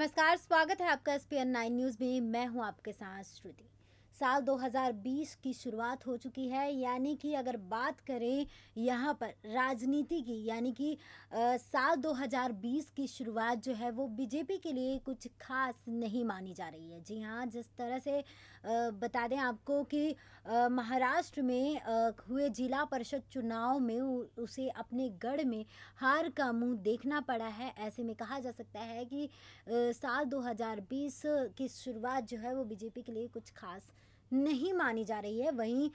नमस्कार स्वागत है आपका S P N nine news में मैं हूं आपके साथ श्रुति साल 2020 की शुरुआत हो चुकी है यानी कि अगर बात करें यहाँ पर राजनीति की यानी कि साल 2020 की शुरुआत जो है वो बीजेपी के लिए कुछ खास नहीं मानी जा रही है जी हाँ जिस तरह से आ, बता दें आपको कि महाराष्ट्र में आ, हुए जिला परिषद चुनाव में उसे अपने गढ़ में हार का मुंह देखना पड़ा है ऐसे में कहा जा सकता है कि आ, साल 2020 की शुरुआत जो है वो बीजेपी के लिए कुछ खास नहीं मानी जा रही है वहीं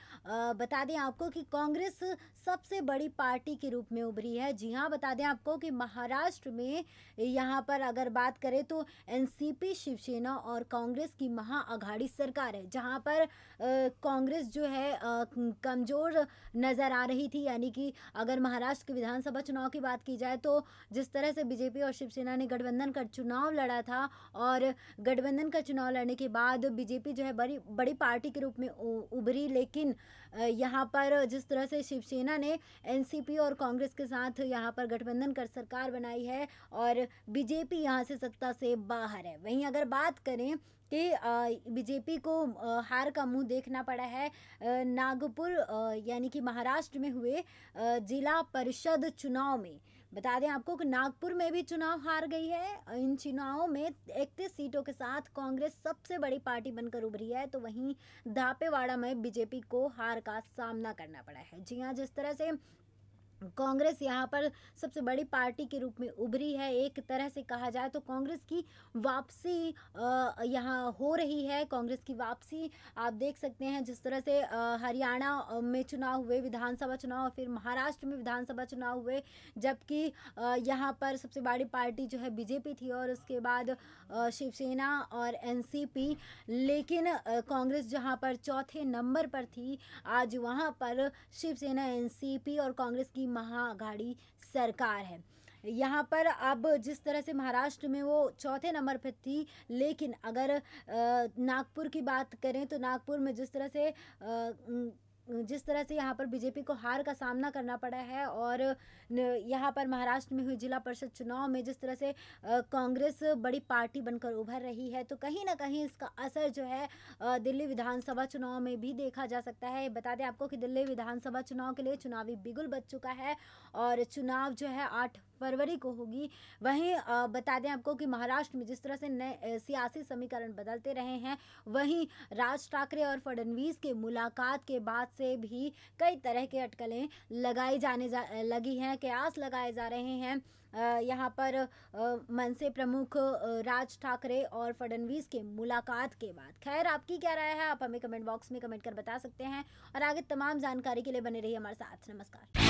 बता दें आपको कि कांग्रेस सबसे बड़ी पार्टी के रूप में उभरी है जी हाँ बता दें आपको कि महाराष्ट्र में यहाँ पर अगर बात करें तो एनसीपी शिवसेना और कांग्रेस की महाअघाड़ी सरकार है जहाँ पर कांग्रेस जो है कमज़ोर नज़र आ रही थी यानी कि अगर महाराष्ट्र के विधानसभा चुनाव की बात की जाए तो जिस तरह से बीजेपी और शिवसेना ने गठबंधन का चुनाव लड़ा था और गठबंधन का चुनाव लड़ने के बाद बीजेपी जो है बड़ी बड़ी पार्टी पार्टी के रूप में उभरी लेकिन यहाँ पर जिस तरह से शिवसेना ने एनसीपी और कांग्रेस के साथ यहाँ पर गठबंधन कर सरकार बनाई है और बीजेपी यहाँ से सत्ता से बाहर है वहीं अगर बात करें कि बीजेपी को हार का मुंह देखना पड़ा है नागपुर यानी कि महाराष्ट्र में हुए जिला परिषद चुनाव में बता दें आपको कि नागपुर में भी चुनाव हार गई है इन चुनावों में इकतीस सीटों के साथ कांग्रेस सबसे बड़ी पार्टी बनकर उभरी है तो वहीं दापेवाड़ा में बीजेपी को हार का सामना करना पड़ा है जी हाँ जिस तरह से कांग्रेस यहाँ पर सबसे बड़ी पार्टी के रूप में उभरी है एक तरह से कहा जाए तो कांग्रेस की वापसी यहाँ हो रही है कांग्रेस की वापसी आप देख सकते हैं जिस तरह से हरियाणा में चुनाव हुए विधानसभा चुनाव और फिर महाराष्ट्र में विधानसभा चुनाव हुए जबकि यहाँ पर सबसे बड़ी पार्टी जो है बीजेपी थी और उसके बाद शिवसेना और एन लेकिन कांग्रेस जहाँ पर चौथे नंबर पर थी आज वहाँ पर शिवसेना एन और कांग्रेस की की महाअघाड़ी सरकार है यहाँ पर अब जिस तरह से महाराष्ट्र में वो चौथे नंबर पर थी लेकिन अगर नागपुर की बात करें तो नागपुर में जिस तरह से जिस तरह से यहाँ पर बीजेपी को हार का सामना करना पड़ा है और यहाँ पर महाराष्ट्र में हुई जिला परिषद चुनाव में जिस तरह से कांग्रेस बड़ी पार्टी बनकर उभर रही है तो कहीं ना कहीं इसका असर जो है दिल्ली विधानसभा चुनाव में भी देखा जा सकता है बता दें आपको कि दिल्ली विधानसभा चुनाव के लिए चुनावी बिगुल बच चुका है और चुनाव जो है आठ फरवरी को होगी वहीं बता दें आपको कि महाराष्ट्र में जिस तरह से नए सियासी समीकरण बदलते रहे हैं वहीं राज ठाकरे और फडणवीस के मुलाकात के बाद से भी कई तरह के अटकलें लगाई जाने जा लगी हैं कयास लगाए जा रहे हैं यहाँ पर मनसे प्रमुख राज ठाकरे और फडणवीस के मुलाकात के बाद खैर आपकी क्या राय है आप हमें कमेंट बॉक्स में कमेंट कर बता सकते हैं और आगे तमाम जानकारी के लिए बने रहिए हमारे साथ नमस्कार